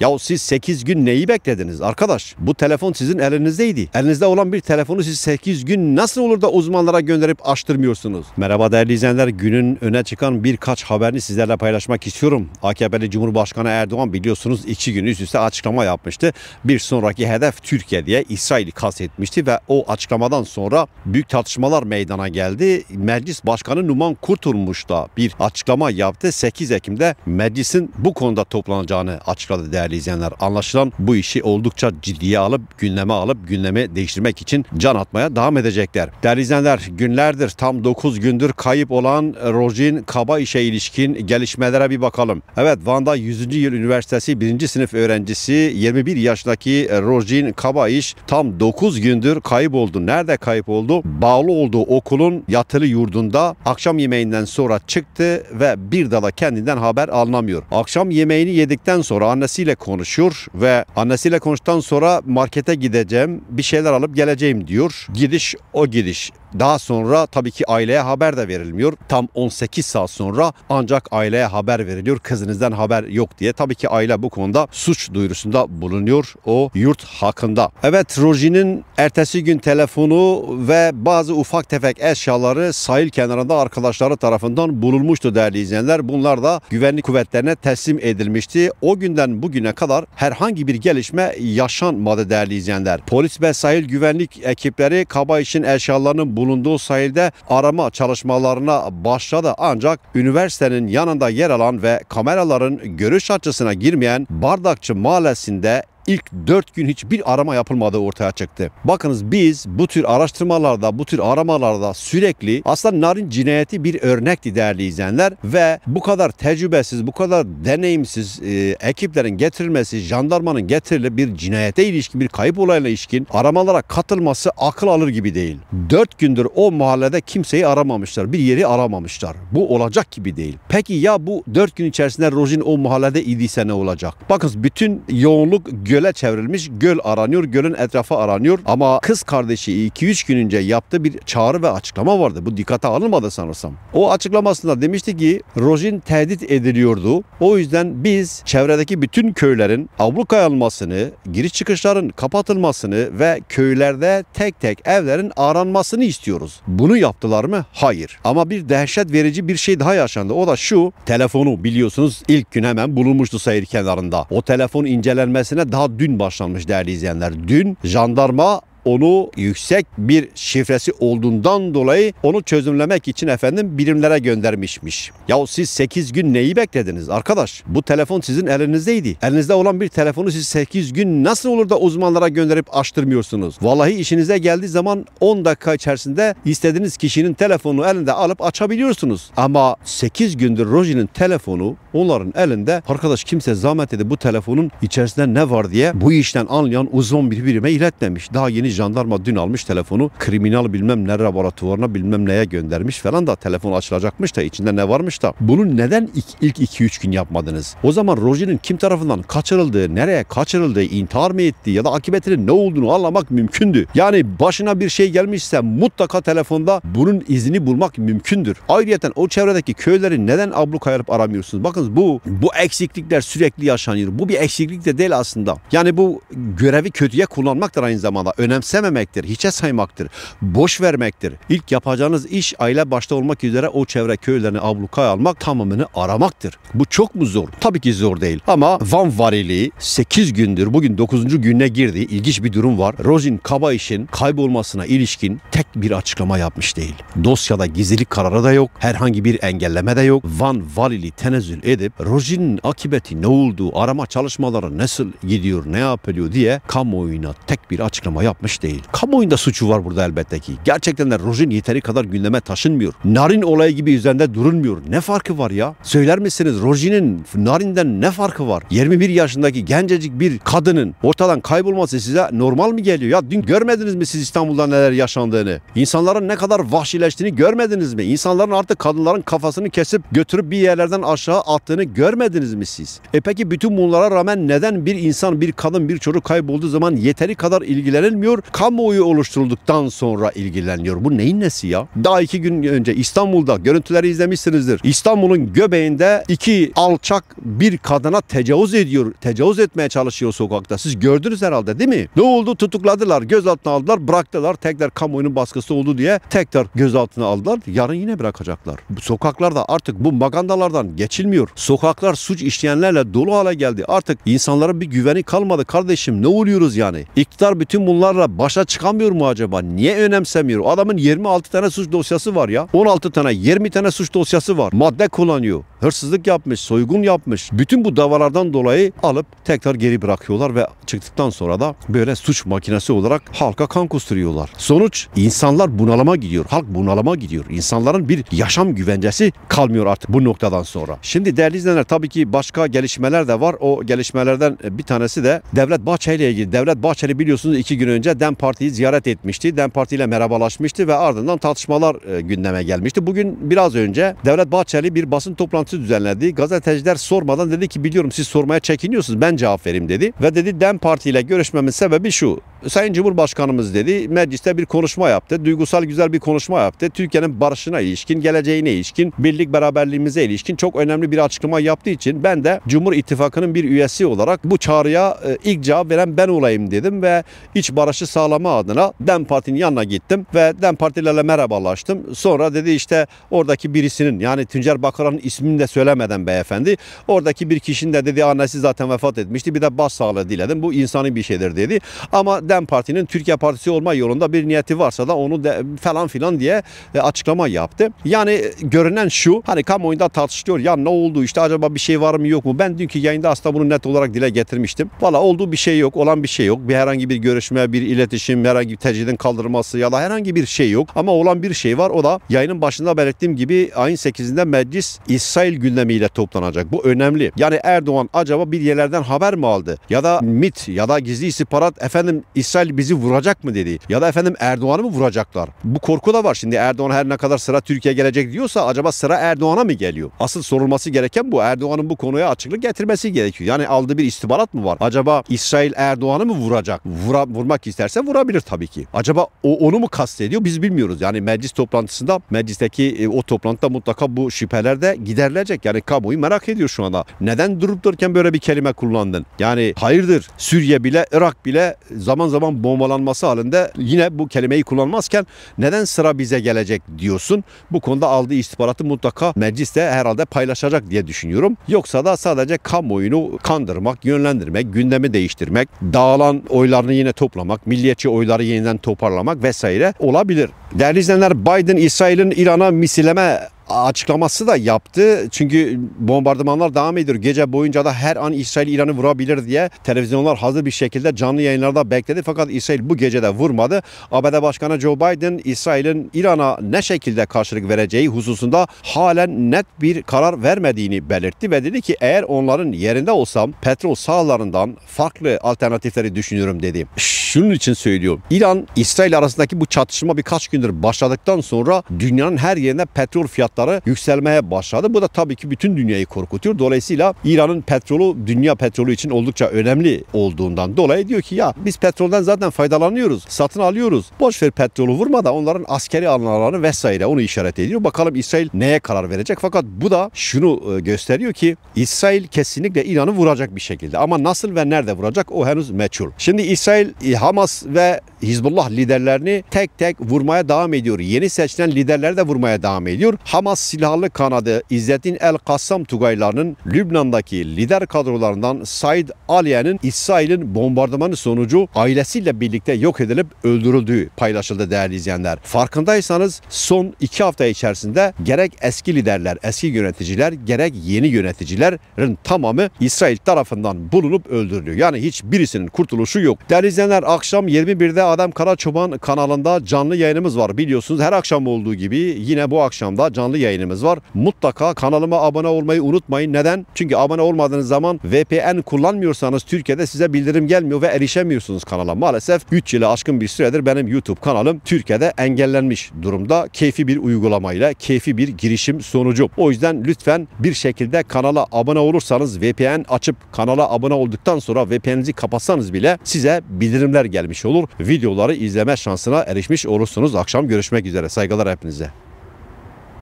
Ya siz 8 gün neyi beklediniz arkadaş? Bu telefon sizin elinizdeydi. Elinizde olan bir telefonu siz 8 gün nasıl olur da uzmanlara gönderip açtırmıyorsunuz? Merhaba değerli izleyenler. Günün öne çıkan birkaç haberini sizlerle paylaşmak istiyorum. AKP'li Cumhurbaşkanı Erdoğan biliyorsunuz 2 gün üst üste açıklama yapmıştı. Bir sonraki hedef Türkiye diye İsrail'i kastetmişti ve o açıklamadan sonra büyük tartışmalar meydana geldi. Meclis Başkanı Numan Kurtulmuş da bir açıklama yaptı. 8 Ekim'de meclisin bu konuda toplanacağını açıkladı değerli değerli izleyenler. Anlaşılan bu işi oldukça ciddiye alıp gündeme alıp gündemi değiştirmek için can atmaya devam edecekler. Değerli izleyenler günlerdir tam 9 gündür kayıp olan Rojin Kaba işe ilişkin gelişmelere bir bakalım. Evet Van'da 100. Yıl Üniversitesi 1. sınıf öğrencisi 21 yaşındaki Rojin Kaba iş tam 9 gündür kayıp oldu. Nerede kayıp oldu? Bağlı olduğu okulun yatılı yurdunda akşam yemeğinden sonra çıktı ve bir dala kendinden haber alınamıyor. Akşam yemeğini yedikten sonra annesiyle Konuşur ve annesiyle konuştuktan sonra markete gideceğim, bir şeyler alıp geleceğim diyor. Gidiş o gidiş. Daha sonra tabii ki aileye haber de verilmiyor. Tam 18 saat sonra ancak aileye haber veriliyor. Kızınızdan haber yok diye. Tabii ki aile bu konuda suç duyurusunda bulunuyor o yurt hakkında. Evet Roji'nin ertesi gün telefonu ve bazı ufak tefek eşyaları sahil kenarında arkadaşları tarafından bulunmuştu değerli izleyenler. Bunlar da güvenlik kuvvetlerine teslim edilmişti. O günden bugün bugüne kadar herhangi bir gelişme yaşanmadı değerli izleyenler. Polis ve sahil güvenlik ekipleri kaba işin eşyalarının bulunduğu sahilde arama çalışmalarına başladı. Ancak üniversitenin yanında yer alan ve kameraların görüş açısına girmeyen Bardakçı Mahallesi'nde ilk 4 gün hiçbir arama yapılmadığı ortaya çıktı. Bakınız biz bu tür araştırmalarda, bu tür aramalarda sürekli aslında narin cinayeti bir örnekti değerli izleyenler ve bu kadar tecrübesiz, bu kadar deneyimsiz e, ekiplerin getirilmesi, jandarmanın getirilip bir cinayete ilişkin, bir kayıp olayla ilişkin aramalara katılması akıl alır gibi değil. 4 gündür o mahallede kimseyi aramamışlar, bir yeri aramamışlar. Bu olacak gibi değil. Peki ya bu 4 gün içerisinde Rojin o mahallede idiyse ne olacak? Bakınız bütün yoğunluk göle çevrilmiş. Göl aranıyor, gölün etrafı aranıyor. Ama kız kardeşi 2-3 gün önce yaptığı bir çağrı ve açıklama vardı. Bu dikkate alınmadı sanırsam. O açıklamasında demişti ki rojin tehdit ediliyordu. O yüzden biz çevredeki bütün köylerin abluka almasını, giriş çıkışların kapatılmasını ve köylerde tek tek evlerin aranmasını istiyoruz. Bunu yaptılar mı? Hayır. Ama bir dehşet verici bir şey daha yaşandı. O da şu. Telefonu biliyorsunuz ilk gün hemen bulunmuştu sahil kenarında. O telefon incelenmesine daha daha dün başlanmış değerli izleyenler. Dün jandarma onu yüksek bir şifresi olduğundan dolayı onu çözümlemek için efendim birimlere göndermişmiş. Ya siz 8 gün neyi beklediniz arkadaş? Bu telefon sizin elinizdeydi. Elinizde olan bir telefonu siz 8 gün nasıl olur da uzmanlara gönderip açtırmıyorsunuz? Vallahi işinize geldiği zaman 10 dakika içerisinde istediğiniz kişinin telefonu elinde alıp açabiliyorsunuz. Ama 8 gündür Roji'nin telefonu onların elinde arkadaş kimse zahmet edip bu telefonun içerisinde ne var diye bu işten anlayan uzman bir birime iletmemiş. Daha yeni bir jandarma dün almış telefonu kriminal bilmem ne laboratuvarına bilmem neye göndermiş falan da telefon açılacakmış da içinde ne varmış da. Bunu neden ilk 2-3 gün yapmadınız? O zaman Roji'nin kim tarafından kaçırıldığı, nereye kaçırıldığı, intihar mı etti ya da akıbetinin ne olduğunu anlamak mümkündü. Yani başına bir şey gelmişse mutlaka telefonda bunun izini bulmak mümkündür. Ayrıca o çevredeki köyleri neden abluka yapıp aramıyorsunuz? Bakın bu bu eksiklikler sürekli yaşanıyor. Bu bir eksiklik de değil aslında. Yani bu görevi kötüye kullanmak da aynı zamanda. Önemli önemsememektir, hiçe saymaktır, boş vermektir. İlk yapacağınız iş aile başta olmak üzere o çevre köylerini ablukaya almak, tamamını aramaktır. Bu çok mu zor? Tabii ki zor değil. Ama Van variliği 8 gündür, bugün 9. gününe girdi. İlginç bir durum var. Rojin işin kaybolmasına ilişkin tek bir açıklama yapmış değil. Dosyada gizlilik kararı da yok, herhangi bir engelleme de yok. Van Varili tenezzül edip Rojin'in akıbeti ne oldu, arama çalışmaları nasıl gidiyor, ne yapılıyor diye kamuoyuna tek bir açıklama yapmış yapmış değil. Kamuoyunda suçu var burada elbette ki. Gerçekten de Rojin yeteri kadar gündeme taşınmıyor. Narin olayı gibi üzerinde durulmuyor. Ne farkı var ya? Söyler misiniz Rojin'in Narin'den ne farkı var? 21 yaşındaki gencecik bir kadının ortadan kaybolması size normal mi geliyor? Ya dün görmediniz mi siz İstanbul'da neler yaşandığını? İnsanların ne kadar vahşileştiğini görmediniz mi? İnsanların artık kadınların kafasını kesip götürüp bir yerlerden aşağı attığını görmediniz mi siz? E peki bütün bunlara rağmen neden bir insan, bir kadın, bir çocuk kaybolduğu zaman yeteri kadar ilgilenilmiyor? Kamuoyu oluşturulduktan sonra ilgileniyor. Bu neyin nesi ya? Daha iki gün önce İstanbul'da görüntüleri izlemişsinizdir. İstanbul'un göbeğinde iki alçak bir kadına tecavüz ediyor. Tecavüz etmeye çalışıyor sokakta. Siz gördünüz herhalde değil mi? Ne oldu? Tutukladılar, gözaltına aldılar, bıraktılar. Tekrar kamuoyunun baskısı oldu diye tekrar gözaltına aldılar. Yarın yine bırakacaklar. Sokaklarda artık bu magandalardan geçilmiyor. Sokaklar suç işleyenlerle dolu hale geldi. Artık insanların bir güveni kalmadı kardeşim. Ne oluyoruz yani? İktidar bütün bunlarla başa çıkamıyor mu acaba? Niye önemsemiyor? Adamın 26 tane suç dosyası var ya. 16 tane 20 tane suç dosyası var. Madde kullanıyor. Hırsızlık yapmış, soygun yapmış. Bütün bu davalardan dolayı alıp tekrar geri bırakıyorlar ve çıktıktan sonra da böyle suç makinesi olarak halka kan kusturuyorlar. Sonuç insanlar bunalıma gidiyor. Halk bunalıma gidiyor. İnsanların bir yaşam güvencesi kalmıyor artık bu noktadan sonra. Şimdi değerli izleyenler tabii ki başka gelişmeler de var. O gelişmelerden bir tanesi de Devlet Bahçeli ile ilgili. Devlet Bahçeli biliyorsunuz iki gün önce DEM Parti'yi ziyaret etmişti. DEM Parti ile merhabalaşmıştı ve ardından tartışmalar e, gündeme gelmişti. Bugün biraz önce Devlet Bahçeli bir basın toplantısı düzenledi. Gazeteciler sormadan dedi ki biliyorum siz sormaya çekiniyorsunuz ben cevap vereyim dedi. Ve dedi DEM Parti ile görüşmemin sebebi şu. Sayın Cumhurbaşkanımız dedi mecliste bir konuşma yaptı. Duygusal güzel bir konuşma yaptı. Türkiye'nin barışına ilişkin, geleceğine ilişkin, birlik beraberliğimize ilişkin çok önemli bir açıklama yaptığı için ben de Cumhur İttifakı'nın bir üyesi olarak bu çağrıya e, ilk cevap veren ben olayım dedim ve iç barışı sağlama adına DEM Parti'nin yanına gittim ve DEM Partilerle merhabalaştım. Sonra dedi işte oradaki birisinin yani Tüncer Bakıran'ın ismini de söylemeden beyefendi oradaki bir kişinin de dedi annesi zaten vefat etmişti bir de bas sağlığı diledim bu insani bir şeydir dedi ama DEM Parti'nin Türkiye Partisi olma yolunda bir niyeti varsa da onu de, falan filan diye e, açıklama yaptı. Yani e, görünen şu hani kamuoyunda tartışılıyor ya ne oldu işte acaba bir şey var mı yok mu? Ben dünkü yayında aslında bunu net olarak dile getirmiştim. Valla olduğu bir şey yok olan bir şey yok. Bir herhangi bir görüşme bir iletişim herhangi bir tecridin kaldırılması ya da herhangi bir şey yok. Ama olan bir şey var o da yayının başında belirttiğim gibi ayın 8'inde meclis İsrail gündemiyle toplanacak. Bu önemli. Yani Erdoğan acaba bir yerlerden haber mi aldı? Ya da MIT ya da gizli istihbarat efendim İsrail bizi vuracak mı dedi. Ya da efendim Erdoğan'ı mı vuracaklar? Bu korku da var. Şimdi Erdoğan her ne kadar sıra Türkiye gelecek diyorsa acaba sıra Erdoğan'a mı geliyor? Asıl sorulması gereken bu. Erdoğan'ın bu konuya açıklık getirmesi gerekiyor. Yani aldığı bir istihbarat mı var? Acaba İsrail Erdoğan'ı mı vuracak? Vura, vurmak isterse vurabilir tabii ki. Acaba o onu mu kastediyor? Biz bilmiyoruz. Yani meclis toplantısında meclisteki e, o toplantıda mutlaka bu şüpheler de giderilecek. Yani kamuoyu merak ediyor şu anda. Neden durup dururken böyle bir kelime kullandın? Yani hayırdır Suriye bile Irak bile zaman zaman bombalanması halinde yine bu kelimeyi kullanmazken neden sıra bize gelecek diyorsun. Bu konuda aldığı istihbaratı mutlaka mecliste herhalde paylaşacak diye düşünüyorum. Yoksa da sadece kamuoyunu kandırmak, yönlendirmek, gündemi değiştirmek, dağılan oylarını yine toplamak, milliyetçi oyları yeniden toparlamak vesaire olabilir. Değerli izleyenler Biden İsrail'in İran'a misileme açıklaması da yaptı. Çünkü bombardımanlar devam ediyor. Gece boyunca da her an İsrail İran'ı vurabilir diye televizyonlar hazır bir şekilde canlı yayınlarda bekledi. Fakat İsrail bu gece de vurmadı. ABD Başkanı Joe Biden İsrail'in İran'a ne şekilde karşılık vereceği hususunda halen net bir karar vermediğini belirtti ve dedi ki eğer onların yerinde olsam petrol sahalarından farklı alternatifleri düşünüyorum dedi. Şunun için söylüyorum. İran İsrail arasındaki bu çatışma birkaç gündür başladıktan sonra dünyanın her yerine petrol fiyatları fiyatları yükselmeye başladı. Bu da tabii ki bütün dünyayı korkutuyor. Dolayısıyla İran'ın petrolü dünya petrolü için oldukça önemli olduğundan dolayı diyor ki ya biz petrolden zaten faydalanıyoruz, satın alıyoruz. Boş ver petrolü vurma da onların askeri alanlarını vesaire onu işaret ediyor. Bakalım İsrail neye karar verecek? Fakat bu da şunu e, gösteriyor ki İsrail kesinlikle İran'ı vuracak bir şekilde. Ama nasıl ve nerede vuracak o henüz meçhul. Şimdi İsrail e, Hamas ve Hizbullah liderlerini tek tek vurmaya devam ediyor. Yeni seçilen liderleri de vurmaya devam ediyor. Hamas Damas Silahlı Kanadı İzzettin El Kassam Tugaylarının Lübnan'daki lider kadrolarından Said Aliye'nin İsrail'in bombardımanı sonucu ailesiyle birlikte yok edilip öldürüldüğü paylaşıldı değerli izleyenler. Farkındaysanız son iki hafta içerisinde gerek eski liderler, eski yöneticiler gerek yeni yöneticilerin tamamı İsrail tarafından bulunup öldürülüyor. Yani hiçbirisinin kurtuluşu yok. Değerli izleyenler akşam 21'de Adem Karaçoban kanalında canlı yayınımız var biliyorsunuz. Her akşam olduğu gibi yine bu akşamda canlı canlı yayınımız var. Mutlaka kanalıma abone olmayı unutmayın. Neden? Çünkü abone olmadığınız zaman VPN kullanmıyorsanız Türkiye'de size bildirim gelmiyor ve erişemiyorsunuz kanala. Maalesef 3 yılı aşkın bir süredir benim YouTube kanalım Türkiye'de engellenmiş durumda. Keyfi bir uygulamayla, keyfi bir girişim sonucu. O yüzden lütfen bir şekilde kanala abone olursanız VPN açıp kanala abone olduktan sonra VPN'inizi kapatsanız bile size bildirimler gelmiş olur. Videoları izleme şansına erişmiş olursunuz. Akşam görüşmek üzere. Saygılar hepinize.